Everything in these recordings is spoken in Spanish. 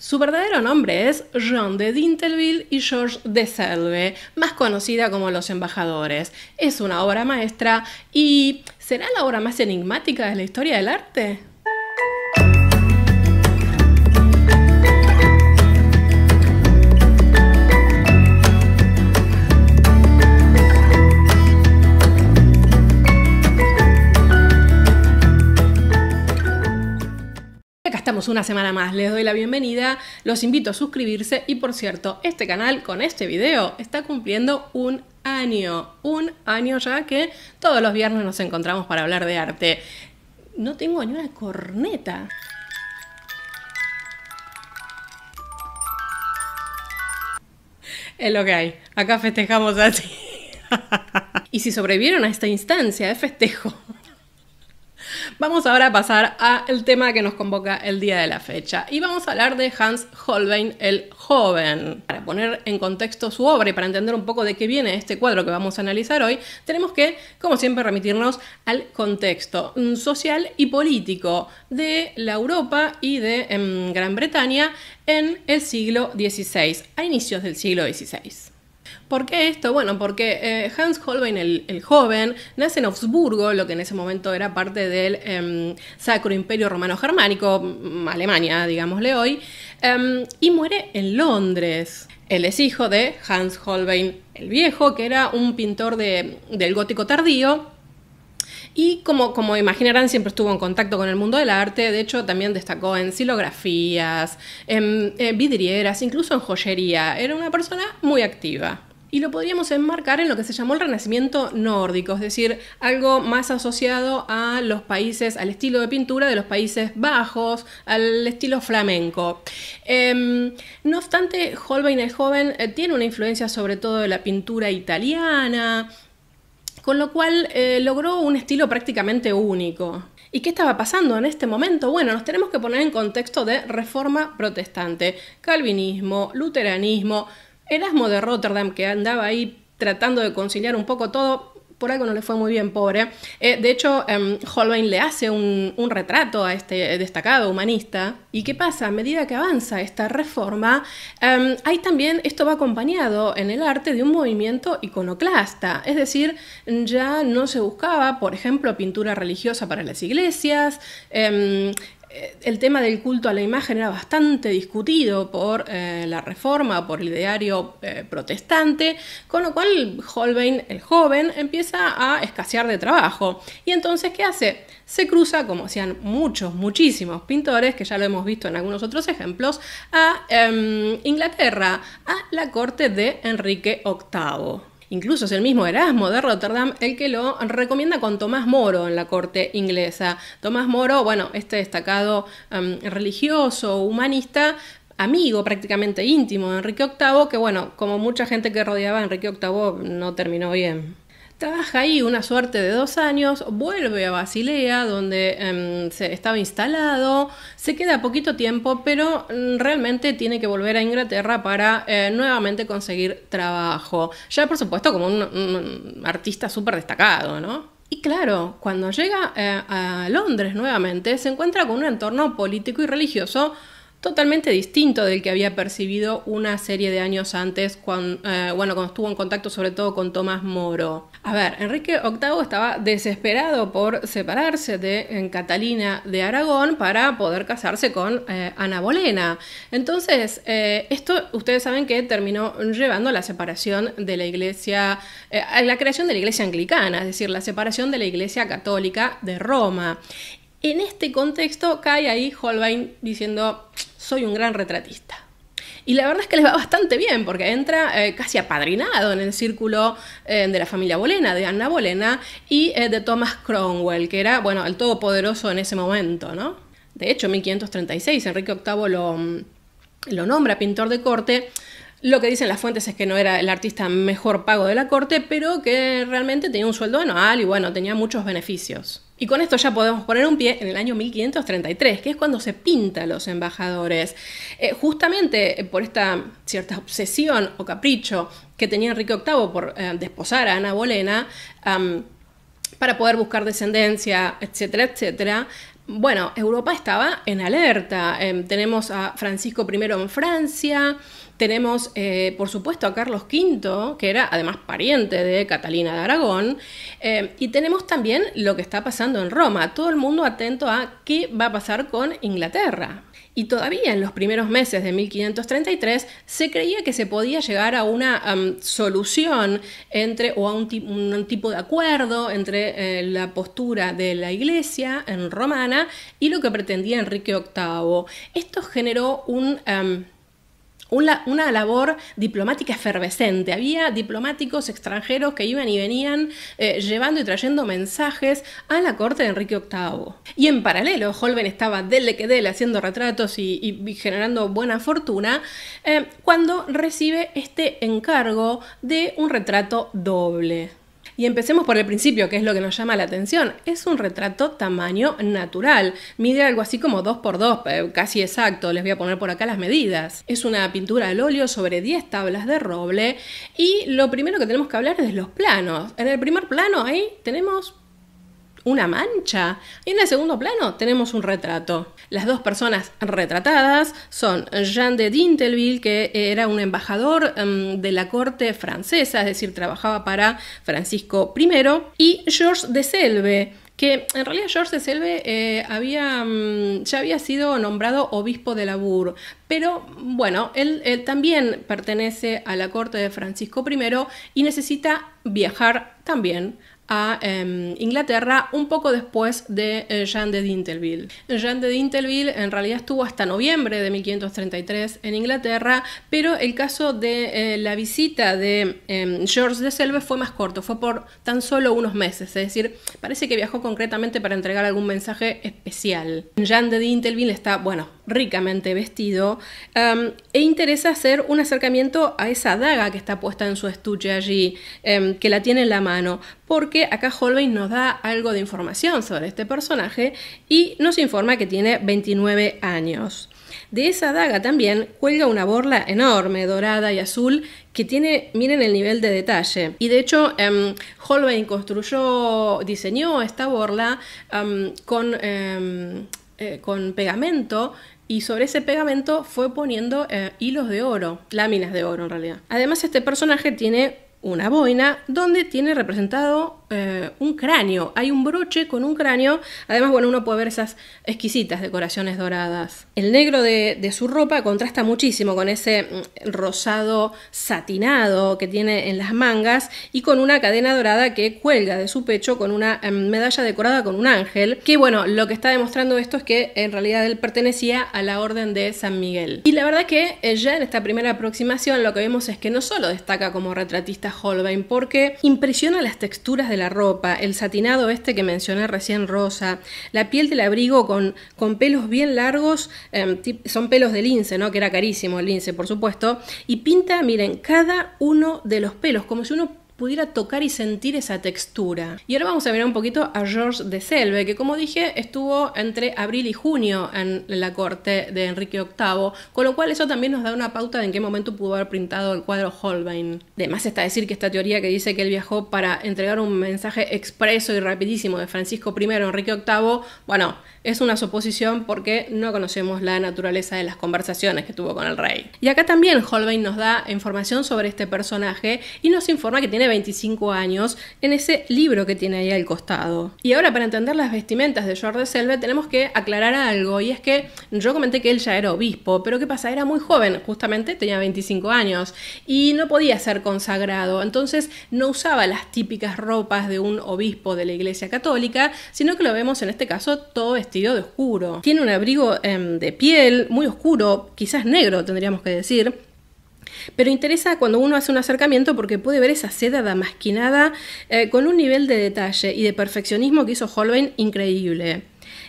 Su verdadero nombre es Jean de Dintelville y Georges de Selve, más conocida como Los Embajadores. Es una obra maestra y ¿será la obra más enigmática de la historia del arte? estamos una semana más, les doy la bienvenida, los invito a suscribirse y por cierto, este canal con este video está cumpliendo un año, un año ya que todos los viernes nos encontramos para hablar de arte. No tengo ni una corneta. Es lo que hay. Acá festejamos así. y si sobrevivieron a esta instancia de festejo, Vamos ahora a pasar al tema que nos convoca el día de la fecha. Y vamos a hablar de Hans Holbein el Joven. Para poner en contexto su obra y para entender un poco de qué viene este cuadro que vamos a analizar hoy, tenemos que, como siempre, remitirnos al contexto mm, social y político de la Europa y de em, Gran Bretaña en el siglo XVI, a inicios del siglo XVI. ¿Por qué esto? Bueno, porque eh, Hans Holbein el, joven nace en Augsburgo, lo que en ese momento era parte del em, Sacro Imperio Romano Germánico, Alemania, digámosle hoy, em, y muere en Londres. Él es hijo de Hans Holbein el Viejo, que era un pintor del gótico tardío, y como, imaginarán, siempre estuvo en contacto con el mundo del arte. De hecho, también destacó en silografías, en em, eh, vidrieras, incluso en joyería. Era una persona muy activa. Y lo podríamos enmarcar en lo que se llamó el Renacimiento nórdico, es decir, algo más asociado a los países, al estilo de pintura de los Países Bajos, al estilo flamenco. Em, no obstante, Holbein el joven eh, tiene una influencia sobre todo de la pintura italiana, con lo cual eh, logró un estilo prácticamente único. ¿Y qué estaba pasando en este momento? Bueno, nos tenemos que poner en contexto de reforma protestante, calvinismo, luteranismo, Erasmo de Rotterdam, que andaba ahí tratando de conciliar un poco todo, por algo no le fue muy bien, pobre. Eh, de hecho, em, Holbein le hace un, retrato a este destacado humanista. ¿Y qué pasa? A medida que avanza esta reforma, em, hay también, esto va acompañado en el arte de un movimiento iconoclasta. Es decir, ya no se buscaba, por ejemplo, pintura religiosa para las iglesias. Em, eh, el tema del culto a la imagen era bastante discutido por eh, la Reforma, por el ideario eh, protestante, con lo cual Holbein, el joven, empieza a escasear de trabajo. Y entonces, ¿qué hace? Se cruza, como hacían muchos, muchísimos pintores, que ya lo hemos visto en algunos otros ejemplos, a em, Inglaterra, a la corte de Enrique VIII. Incluso es el mismo Erasmo de Rotterdam el que lo recomienda con Tomás Moro en la corte inglesa. Tomás Moro, bueno, este destacado em, religioso, humanista, amigo prácticamente íntimo de Enrique VIII, que bueno, como mucha gente que rodeaba a Enrique VIII, no terminó bien. Trabaja ahí una suerte de dos años, vuelve a Basilea, donde em, se estaba instalado, se queda poquito tiempo, pero mm, realmente tiene que volver a Inglaterra para eh, nuevamente conseguir trabajo. Ya, por supuesto, como un, artista súper destacado, ¿no? Y claro, cuando llega eh, a Londres nuevamente, se encuentra con un entorno político y religioso totalmente distinto del que había percibido una serie de años antes, cuando, eh, bueno, cuando estuvo en contacto sobre todo con Tomás Moro. A ver, Enrique VIII estaba desesperado por separarse de Catalina de Aragón para poder casarse con eh, Ana Bolena. Entonces, eh, esto ustedes saben que terminó llevando a la separación de la iglesia, a la creación de la iglesia anglicana, es decir, la separación de la iglesia católica de Roma. En este contexto cae ahí Holbein diciendo, soy un gran retratista. Y la verdad es que le va bastante bien, porque entra eh, casi apadrinado en el círculo eh, de la familia Bolena, de Anna Bolena y eh, de Thomas Cromwell, que era, bueno, el todopoderoso en ese momento, ¿no? De hecho, en 1536, Enrique VIII lo, mm, lo nombra pintor de corte, lo que dicen las fuentes es que no era el artista mejor pago de la corte, pero que realmente tenía un sueldo anual y bueno, tenía muchos beneficios. Y con esto ya podemos poner un pie en el año 1533, que es cuando se pinta los embajadores. Eh, justamente eh, por esta cierta obsesión o capricho que tenía Enrique VIII por eh, desposar a Ana Bolena, para poder buscar descendencia, etcétera, etcétera, bueno, Europa estaba en alerta. Em, tenemos a Francisco I en Francia, tenemos, eh, por supuesto, a Carlos V, que era además pariente de Catalina de Aragón, em, y tenemos también lo que está pasando en Roma, todo el mundo atento a qué va a pasar con Inglaterra y todavía en los primeros meses de 1533 se creía que se podía llegar a una solución entre o a un, tipo de acuerdo entre eh, la postura de la Iglesia en romana y lo que pretendía Enrique VIII. Esto generó un una, labor diplomática efervescente. Había diplomáticos extranjeros que iban y venían eh, llevando y trayendo mensajes a la corte de Enrique VIII. Y en paralelo, Holbein estaba dele que dele haciendo retratos y, generando buena fortuna eh, cuando recibe este encargo de un retrato doble. Y empecemos por el principio, que es lo que nos llama la atención. Es un retrato tamaño natural. Mide algo así como 2x2, eh, casi exacto. Les voy a poner por acá las medidas. Es una pintura al óleo sobre 10 tablas de roble. Y lo primero que tenemos que hablar es de los planos. En el primer plano ahí tenemos una mancha. Y en el segundo plano tenemos un retrato. Las dos personas retratadas son Jean de Dintelville, que era un embajador em, de la corte francesa, es decir, trabajaba para Francisco I, y Georges de Selve, que en realidad George de Selve eh, había, em, ya había sido nombrado obispo de Labour, pero bueno, él, él, también pertenece a la corte de Francisco I y necesita viajar también a em, Inglaterra un poco después de eh, Jean de Dintelville. Jean de Dintelville en realidad estuvo hasta noviembre de 1533 en Inglaterra, pero el caso de eh, la visita de em, George de Selve fue más corto, fue por tan solo unos meses, es decir, parece que viajó concretamente para entregar algún mensaje especial. Jean de Dintelville está, bueno, ricamente vestido, um, e interesa hacer un acercamiento a esa daga que está puesta en su estuche allí, um, que la tiene en la mano, porque acá Holbein nos da algo de información sobre este personaje y nos informa que tiene 29 años. De esa daga también cuelga una borla enorme, dorada y azul, que tiene, miren el nivel de detalle. Y de hecho, um, Holbein construyó, diseñó esta borla con, eh, con pegamento y sobre ese pegamento fue poniendo eh, hilos de oro, láminas de oro en realidad. Además este personaje tiene una boina donde tiene representado eh, un cráneo. Hay un broche con un cráneo. Además, bueno, uno puede ver esas exquisitas decoraciones doradas. El negro de, su ropa contrasta muchísimo con ese mm, rosado satinado que tiene en las mangas y con una cadena dorada que cuelga de su pecho con una em, medalla decorada con un ángel. Que bueno, lo que está demostrando esto es que en realidad él pertenecía a la Orden de San Miguel. Y la verdad que eh, ya en esta primera aproximación lo que vemos es que no solo destaca como retratista Holbein porque impresiona las texturas de la ropa, el satinado este que mencioné recién rosa, la piel del abrigo con, con pelos bien largos, em, son pelos de lince, ¿no? que era carísimo el lince por supuesto, y pinta, miren, cada uno de los pelos, como si uno pudiera tocar y sentir esa textura. Y ahora vamos a mirar un poquito a George de Selve, que como dije estuvo entre abril y junio en la corte de Enrique VIII, con lo cual eso también nos da una pauta de en qué momento pudo haber pintado el cuadro Holbein. Además está decir que esta teoría que dice que él viajó para entregar un mensaje expreso y rapidísimo de Francisco I a Enrique VIII, bueno, es una suposición porque no conocemos la naturaleza de las conversaciones que tuvo con el rey. Y acá también Holbein nos da información sobre este personaje y nos informa que tiene 25 años en ese libro que tiene ahí al costado. Y ahora para entender las vestimentas de George de Selve tenemos que aclarar algo y es que yo comenté que él ya era obispo, pero ¿qué pasa? Era muy joven, justamente tenía 25 años y no podía ser consagrado, entonces no usaba las típicas ropas de un obispo de la Iglesia Católica, sino que lo vemos en este caso todo vestido de oscuro. Tiene un abrigo em, de piel muy oscuro, quizás negro tendríamos que decir, pero interesa cuando uno hace un acercamiento porque puede ver esa seda damasquinada eh, con un nivel de detalle y de perfeccionismo que hizo Holbein increíble.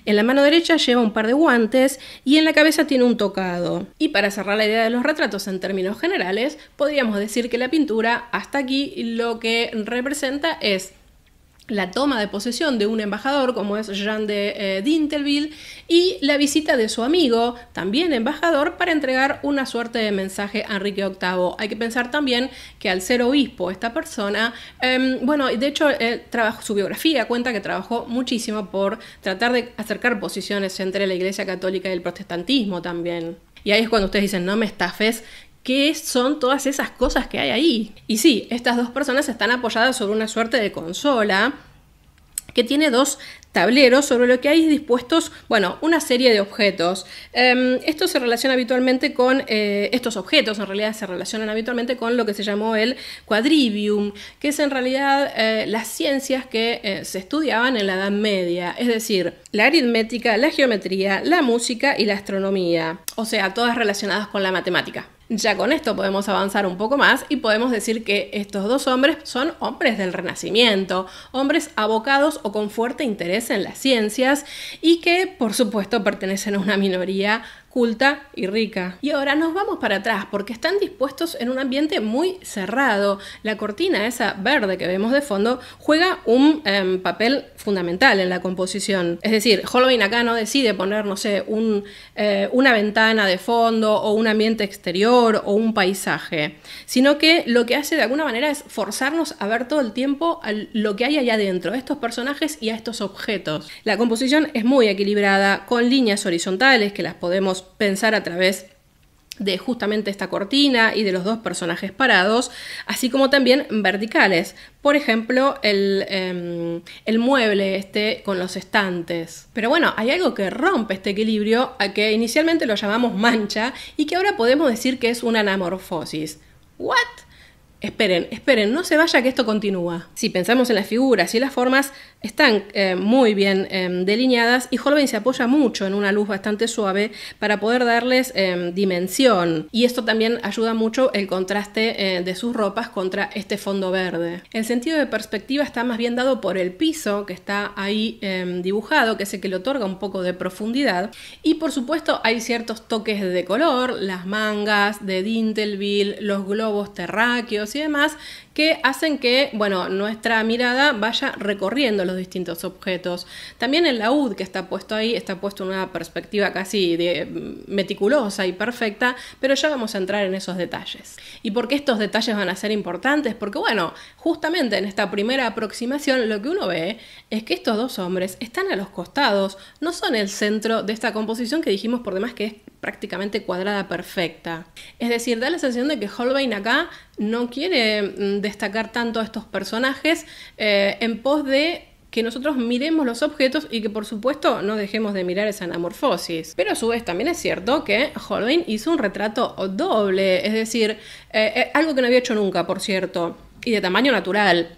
En la mano derecha lleva un par de guantes y en la cabeza tiene un tocado. Y para cerrar la idea de los retratos en términos generales, podríamos decir que la pintura hasta aquí lo que representa es la toma de posesión de un embajador como es Jean de eh, Dinterville, y la visita de su amigo, también embajador, para entregar una suerte de mensaje a Enrique VIII. Hay que pensar también que al ser obispo esta persona, em, bueno, de hecho eh, su biografía cuenta que trabajó muchísimo por tratar de acercar posiciones entre la Iglesia Católica y el protestantismo también. Y ahí es cuando ustedes dicen, no me estafes, qué son todas esas cosas que hay ahí. Y sí, estas dos personas están apoyadas sobre una suerte de consola que tiene dos tableros sobre lo que hay dispuestos, bueno, una serie de objetos. Em, esto se relaciona habitualmente con, eh, estos objetos en realidad se relacionan habitualmente con lo que se llamó el quadrivium, que es en realidad eh, las ciencias que eh, se estudiaban en la Edad Media, es decir, la aritmética, la geometría, la música y la astronomía, o sea, todas relacionadas con la matemática. Ya con esto podemos avanzar un poco más y podemos decir que estos dos hombres son hombres del Renacimiento, hombres abocados o con fuerte interés en las ciencias y que por supuesto pertenecen a una minoría culta y rica. Y ahora nos vamos para atrás porque están dispuestos en un ambiente muy cerrado. La cortina, esa verde que vemos de fondo, juega un em, papel fundamental en la composición. Es decir, Halloween acá no decide poner, no sé, eh, una ventana de fondo o un ambiente exterior o un paisaje, sino que lo que hace de alguna manera es forzarnos a ver todo el tiempo lo que hay allá adentro, a estos personajes y a estos objetos. La composición es muy equilibrada, con líneas horizontales que las podemos pensar a través de justamente esta cortina y de los dos personajes parados, así como también verticales. Por ejemplo, em, el, mueble este con los estantes. Pero bueno, hay algo que rompe este equilibrio a que inicialmente lo llamamos mancha y que ahora podemos decir que es una anamorfosis. ¿What? Esperen, esperen, no se vaya que esto continúa. Si pensamos en las figuras y las formas, están eh, muy bien eh, delineadas y Holbein se apoya mucho en una luz bastante suave para poder darles eh, dimensión y esto también ayuda mucho el contraste de sus ropas contra este fondo verde. El sentido de perspectiva está más bien dado por el piso que está ahí dibujado, que es el que le otorga un poco de profundidad y por supuesto hay ciertos toques de color, las mangas de Dintelville, los globos terráqueos y demás que hacen que, bueno, nuestra mirada vaya recorriendo los distintos objetos. También el laúd que está puesto ahí está puesto en una perspectiva casi mm, meticulosa y perfecta, pero ya vamos a entrar en esos detalles. ¿Y por qué estos detalles van a ser importantes? Porque, bueno, justamente en esta primera aproximación lo que uno ve es que estos dos hombres están a los costados, no son el centro de esta composición que dijimos por demás que es prácticamente cuadrada perfecta. Es decir, da la sensación de que Holbein acá no quiere mm, destacar tanto a estos personajes eh, en pos de que nosotros miremos los objetos y que por supuesto no dejemos de mirar esa anamorfosis. Pero a su vez también es cierto que Holbein hizo un retrato doble, es decir, eh, eh, algo que no había hecho nunca, por cierto, y de tamaño natural.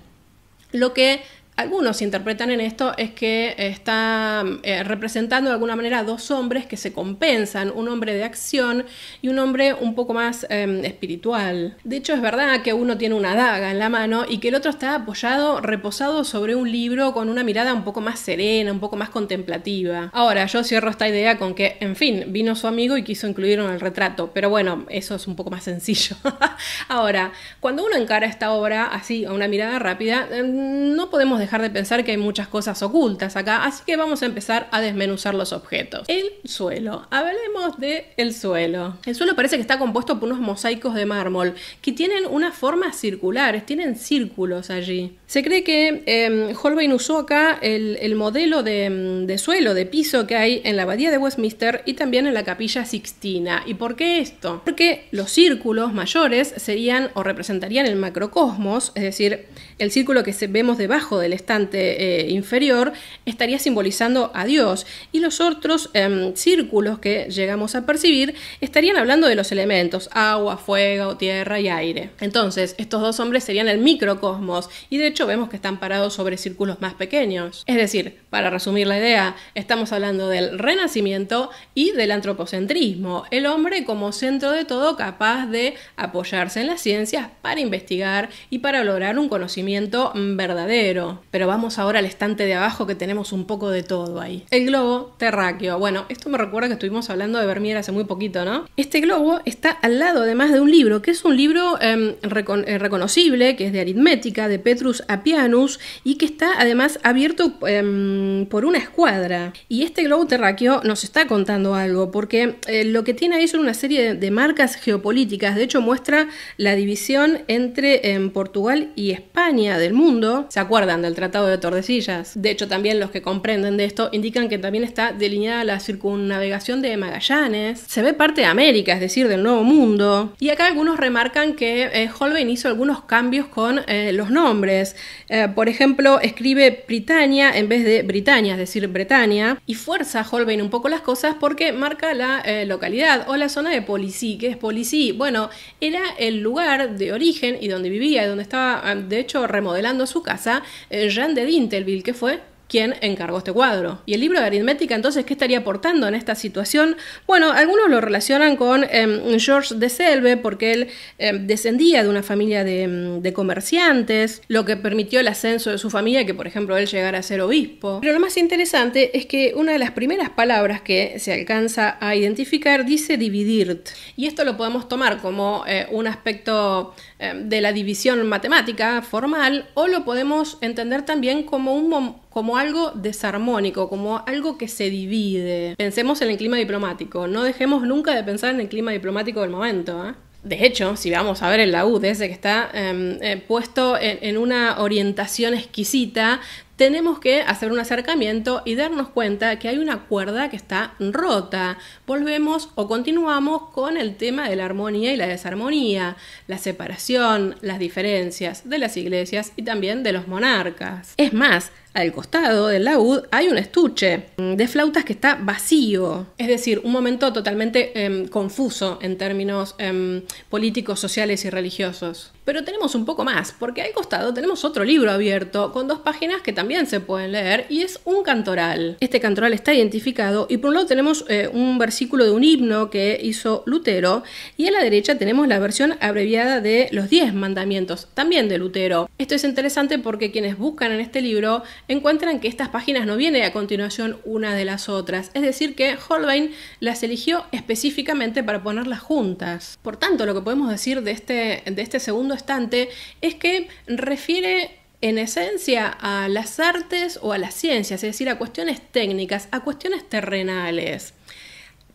Lo que algunos interpretan en esto es que está eh, representando de alguna manera dos hombres que se compensan, un hombre de acción y un hombre un poco más em, espiritual. De hecho, es verdad que uno tiene una daga en la mano y que el otro está apoyado, reposado sobre un libro con una mirada un poco más serena, un poco más contemplativa. Ahora, yo cierro esta idea con que, en fin, vino su amigo y quiso incluirlo en el retrato, pero bueno, eso es un poco más sencillo. Ahora, cuando uno encara esta obra así, a una mirada rápida, em, no podemos dejar de pensar que hay muchas cosas ocultas acá, así que vamos a empezar a desmenuzar los objetos. El suelo. Hablemos de el suelo. El suelo parece que está compuesto por unos mosaicos de mármol que tienen unas formas circulares, tienen círculos allí. Se cree que em, Holbein usó acá el, modelo em, de, suelo, de piso que hay en la abadía de Westminster y también en la capilla Sixtina. ¿Y por qué esto? Porque los círculos mayores serían o representarían el macrocosmos, es decir, el círculo que vemos debajo del estante eh, inferior estaría simbolizando a Dios y los otros em, círculos que llegamos a percibir estarían hablando de los elementos, agua, fuego, tierra y aire. Entonces, estos dos hombres serían el microcosmos y de hecho vemos que están parados sobre círculos más pequeños. Es decir, para resumir la idea, estamos hablando del renacimiento y del antropocentrismo, el hombre como centro de todo capaz de apoyarse en las ciencias para investigar y para lograr un conocimiento verdadero. Pero vamos ahora al estante de abajo que tenemos un poco de todo ahí. El globo terráqueo. Bueno, esto me recuerda que estuvimos hablando de Vermeer hace muy poquito, ¿no? Este globo está al lado además de un libro, que es un libro em, eh, reconocible, que es de aritmética, de Petrus Pianus y que está además abierto em, por una escuadra. Y este globo terráqueo nos está contando algo, porque eh, lo que tiene ahí son una serie de, marcas geopolíticas. De hecho, muestra la división entre em, Portugal y España del mundo. ¿Se acuerdan del Tratado de Tordesillas? De hecho, también los que comprenden de esto indican que también está delineada la circunnavegación de Magallanes. Se ve parte de América, es decir, del Nuevo Mundo. Y acá algunos remarcan que eh, Holbein hizo algunos cambios con eh, los nombres. Eh, por ejemplo, escribe Britannia en vez de Britannia, es decir, Bretaña, y fuerza Holbein un poco las cosas porque marca la eh, localidad o la zona de Polisí. que es Polisí? Bueno, era el lugar de origen y donde vivía y donde estaba, ah, de hecho, remodelando su casa en eh, Jean de Dintelville, que fue quien encargó este cuadro. ¿Y el libro de aritmética entonces qué estaría aportando en esta situación? Bueno, algunos lo relacionan con em, George de Selve porque él em, descendía de una familia em, de, comerciantes, lo que permitió el ascenso de su familia, que por ejemplo él llegara a ser obispo. Pero lo más interesante es que una de las primeras palabras que se alcanza a identificar dice dividir. Y esto lo podemos tomar como eh, un aspecto de la división matemática formal o lo podemos entender también como un, como algo desarmónico, como algo que se divide. Pensemos en el clima diplomático, no dejemos nunca de pensar en el clima diplomático del momento. ¿eh? De hecho, si vamos a ver el laúd ese que está em, eh, puesto en una orientación exquisita, tenemos que hacer un acercamiento y darnos cuenta que hay una cuerda que está rota. Volvemos o continuamos con el tema de la armonía y la desarmonía, la separación, las diferencias de las iglesias y también de los monarcas. Es más, al costado del laúd hay un estuche de flautas que está vacío. Es decir, un momento totalmente em, confuso en términos em, políticos, sociales y religiosos. Pero tenemos un poco más, porque al costado tenemos otro libro abierto con dos páginas que también se pueden leer y es un cantoral. Este cantoral está identificado y por un lado tenemos eh, un versículo de un himno que hizo Lutero y a la derecha tenemos la versión abreviada de los diez mandamientos, también de Lutero. Esto es interesante porque quienes buscan en este libro encuentran que estas páginas no vienen a continuación una de las otras, es decir que Holbein las eligió específicamente para ponerlas juntas. Por tanto, lo que podemos decir de este, de este segundo estante es que refiere en esencia a las artes o a las ciencias, es decir, a cuestiones técnicas, a cuestiones terrenales.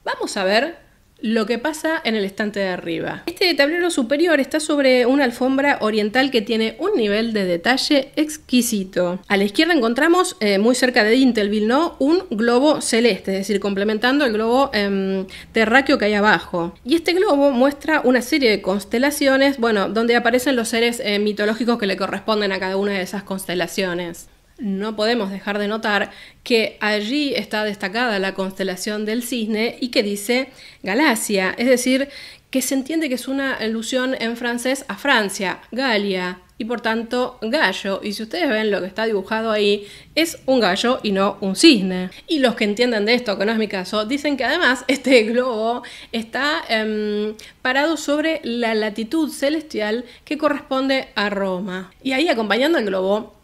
Vamos a ver lo que pasa en el estante de arriba. Este tablero superior está sobre una alfombra oriental que tiene un nivel de detalle exquisito. A la izquierda encontramos, eh, muy cerca de Dintelville, ¿no? un globo celeste, es decir, complementando el globo em, terráqueo que hay abajo. Y este globo muestra una serie de constelaciones, bueno, donde aparecen los seres eh, mitológicos que le corresponden a cada una de esas constelaciones no podemos dejar de notar que allí está destacada la constelación del cisne y que dice Galacia, es decir, que se entiende que es una alusión en francés a Francia, Galia y por tanto gallo. Y si ustedes ven lo que está dibujado ahí, es un gallo y no un cisne. Y los que entienden de esto, que no es mi caso, dicen que además este globo está em, parado sobre la latitud celestial que corresponde a Roma. Y ahí acompañando el globo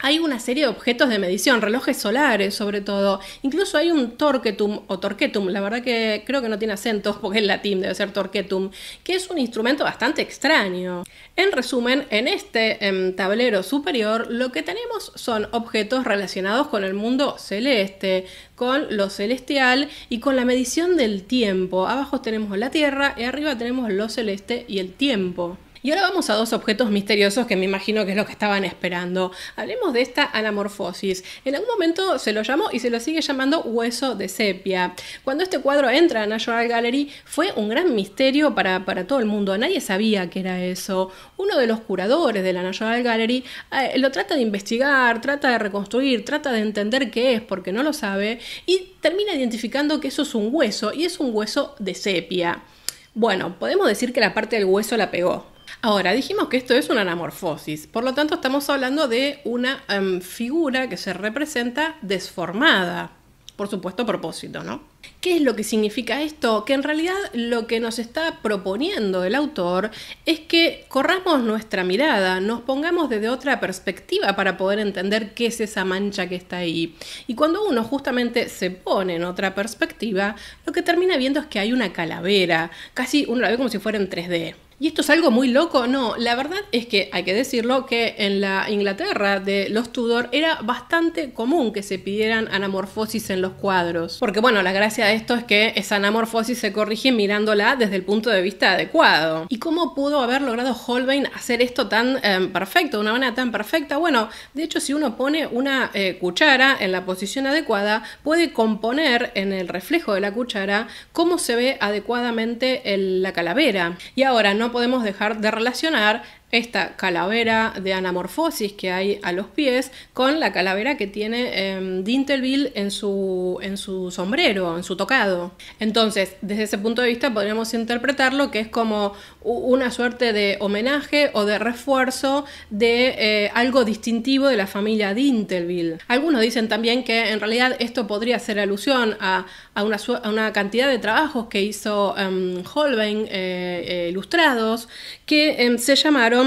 hay una serie de objetos de medición, relojes solares sobre todo. Incluso hay un torquetum o torquetum, la verdad que creo que no tiene acentos porque en latín debe ser torquetum, que es un instrumento bastante extraño. En resumen, en este em, tablero superior lo que tenemos son objetos relacionados con el mundo celeste, con lo celestial y con la medición del tiempo. Abajo tenemos la Tierra y arriba tenemos lo celeste y el tiempo. Y ahora vamos a dos objetos misteriosos que me imagino que es lo que estaban esperando. Hablemos de esta anamorfosis. En algún momento se lo llamó y se lo sigue llamando hueso de sepia. Cuando este cuadro entra a National Gallery fue un gran misterio para, todo el mundo. Nadie sabía qué era eso. Uno de los curadores de la National Gallery eh, lo trata de investigar, trata de reconstruir, trata de entender qué es porque no lo sabe y termina identificando que eso es un hueso y es un hueso de sepia. Bueno, podemos decir que la parte del hueso la pegó, Ahora, dijimos que esto es una anamorfosis, por lo tanto estamos hablando de una em, figura que se representa desformada, por supuesto a propósito, ¿no? ¿Qué es lo que significa esto? Que en realidad lo que nos está proponiendo el autor es que corramos nuestra mirada, nos pongamos desde otra perspectiva para poder entender qué es esa mancha que está ahí. Y cuando uno justamente se pone en otra perspectiva, lo que termina viendo es que hay una calavera, casi uno la ve como si fuera en 3D. ¿Y esto es algo muy loco? No, la verdad es que hay que decirlo que en la Inglaterra de los Tudor era bastante común que se pidieran anamorfosis en los cuadros. Porque bueno, la gracia de esto es que esa anamorfosis se corrige mirándola desde el punto de vista adecuado. ¿Y cómo pudo haber logrado Holbein hacer esto tan em, perfecto, una manera tan perfecta? Bueno, de hecho si uno pone una eh, cuchara en la posición adecuada, puede componer en el reflejo de la cuchara cómo se ve adecuadamente la calavera. Y ahora, no podemos dejar de relacionar esta calavera de anamorfosis que hay a los pies con la calavera que tiene em, Dintelville en su, en su sombrero, en su tocado. Entonces, desde ese punto de vista podríamos interpretarlo que es como una suerte de homenaje o de refuerzo de eh, algo distintivo de la familia Dintelville. Algunos dicen también que en realidad esto podría ser alusión a, una, cantidad de trabajos que hizo em, Holbein eh, eh, ilustrados que em, se llamaron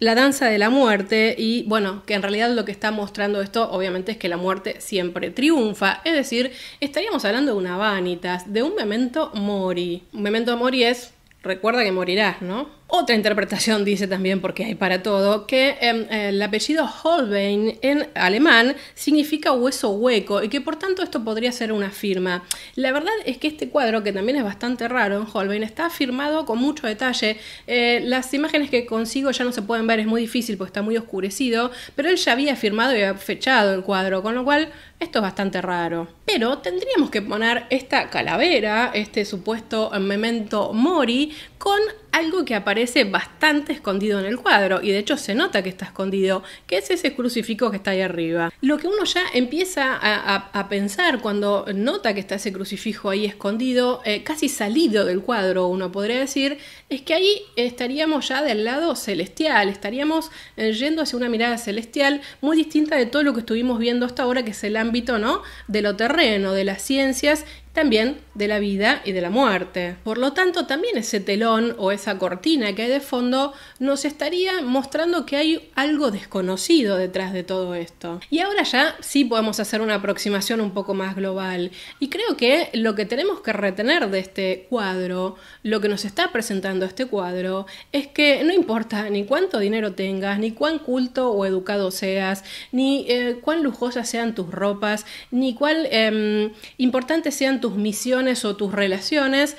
la danza de la muerte y bueno, que en realidad lo que está mostrando esto obviamente es que la muerte siempre triunfa, es decir, estaríamos hablando de una vanitas, de un memento mori. Un memento mori es recuerda que morirás, ¿no? Otra interpretación dice también, porque hay para todo, que em, eh, el apellido Holbein en alemán significa hueso hueco y que por tanto esto podría ser una firma. La verdad es que este cuadro, que también es bastante raro en Holbein, está firmado con mucho detalle. Eh, las imágenes que consigo ya no se pueden ver, es muy difícil porque está muy oscurecido, pero él ya había firmado y fechado el cuadro, con lo cual esto es bastante raro. Pero tendríamos que poner esta calavera, este supuesto memento mori, con algo que aparece bastante escondido en el cuadro, y de hecho se nota que está escondido, que es ese crucifijo que está ahí arriba. Lo que uno ya empieza a, pensar cuando nota que está ese crucifijo ahí escondido, eh, casi salido del cuadro, uno podría decir, es que ahí estaríamos ya del lado celestial, estaríamos eh, yendo hacia una mirada celestial muy distinta de todo lo que estuvimos viendo hasta ahora, que es el ámbito ¿no? de lo terreno, de las ciencias también de la vida y de la muerte. Por lo tanto, también ese telón o esa cortina que hay de fondo nos estaría mostrando que hay algo desconocido detrás de todo esto. Y ahora ya sí podemos hacer una aproximación un poco más global. Y creo que lo que tenemos que retener de este cuadro, lo que nos está presentando este cuadro, es que no importa ni cuánto dinero tengas, ni cuán culto o educado seas, ni eh, cuán lujosas sean tus ropas, ni cuán importante em, importantes sean tus misiones o tus relaciones,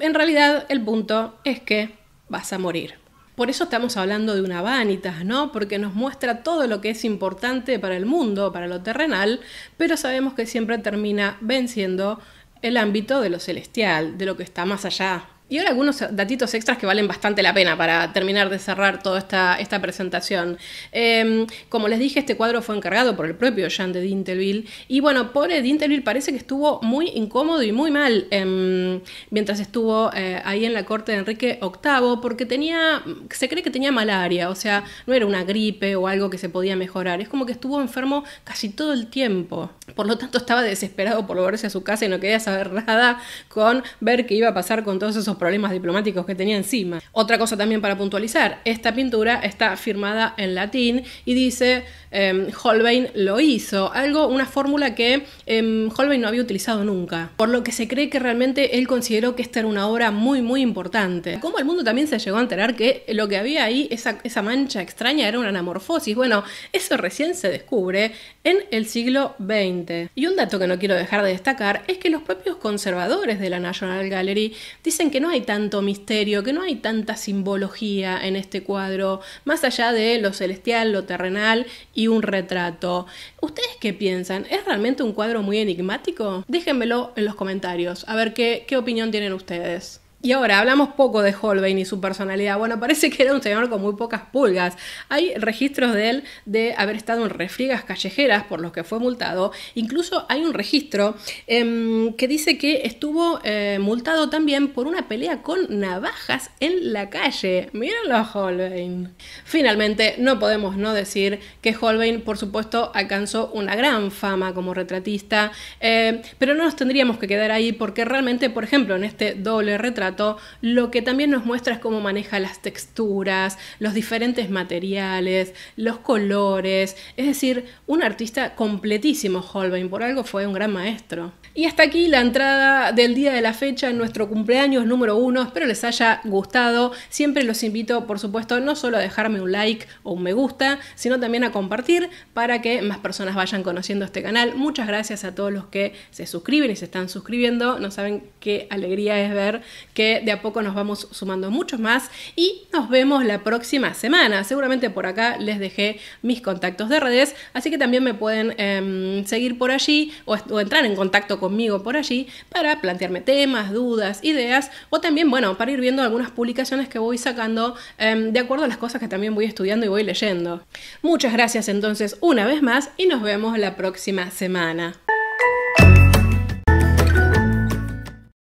en realidad el punto es que vas a morir. Por eso estamos hablando de una vanitas, ¿no? Porque nos muestra todo lo que es importante para el mundo, para lo terrenal, pero sabemos que siempre termina venciendo el ámbito de lo celestial, de lo que está más allá, y ahora algunos datitos extras que valen bastante la pena para terminar de cerrar toda esta, esta presentación. Em, como les dije, este cuadro fue encargado por el propio Jean de Dintelville. Y bueno, pobre Dintelville parece que estuvo muy incómodo y muy mal em, mientras estuvo eh, ahí en la corte de Enrique VIII, porque tenía, se cree que tenía malaria, o sea, no era una gripe o algo que se podía mejorar. Es como que estuvo enfermo casi todo el tiempo. Por lo tanto, estaba desesperado por volverse a su casa y no quería saber nada con ver qué iba a pasar con todos esos problemas diplomáticos que tenía encima. Otra cosa también para puntualizar, esta pintura está firmada en latín y dice em, Holbein lo hizo, algo, una fórmula que em, Holbein no había utilizado nunca, por lo que se cree que realmente él consideró que esta era una obra muy muy importante. Como el mundo también se llegó a enterar que lo que había ahí, esa, esa mancha extraña, era una anamorfosis, bueno, eso recién se descubre en el siglo XX. Y un dato que no quiero dejar de destacar es que los propios conservadores de la National Gallery dicen que no hay tanto misterio, que no hay tanta simbología en este cuadro, más allá de lo celestial, lo terrenal y un retrato. ¿Ustedes qué piensan? ¿Es realmente un cuadro muy enigmático? Déjenmelo en los comentarios, a ver qué opinión tienen ustedes. Y ahora, hablamos poco de Holbein y su personalidad. Bueno, parece que era un señor con muy pocas pulgas. Hay registros de él de haber estado en refriegas callejeras por los que fue multado. Incluso hay un registro em, que dice que estuvo eh, multado también por una pelea con navajas en la calle. Míralo, Holbein. Finalmente, no podemos no decir que Holbein, por supuesto, alcanzó una gran fama como retratista, eh, pero no nos tendríamos que quedar ahí porque realmente, por ejemplo, en este doble retrato, lo que también nos muestra es cómo maneja las texturas, los diferentes materiales, los colores, es decir, un artista completísimo Holbein, por algo fue un gran maestro. Y hasta aquí la entrada del día de la fecha en nuestro cumpleaños número uno. Espero les haya gustado. Siempre los invito, por supuesto, no solo a dejarme un like o un me gusta, sino también a compartir para que más personas vayan conociendo este canal. Muchas gracias a todos los que se suscriben y se están suscribiendo. No saben qué alegría es ver que de a poco nos vamos sumando muchos más y nos vemos la próxima semana. Seguramente por acá les dejé mis contactos de redes, así que también me pueden em, seguir por allí o, entrar en contacto conmigo por allí para plantearme temas, dudas, ideas o también, bueno, para ir viendo algunas publicaciones que voy sacando em, de acuerdo a las cosas que también voy estudiando y voy leyendo. Muchas gracias entonces una vez más y nos vemos la próxima semana.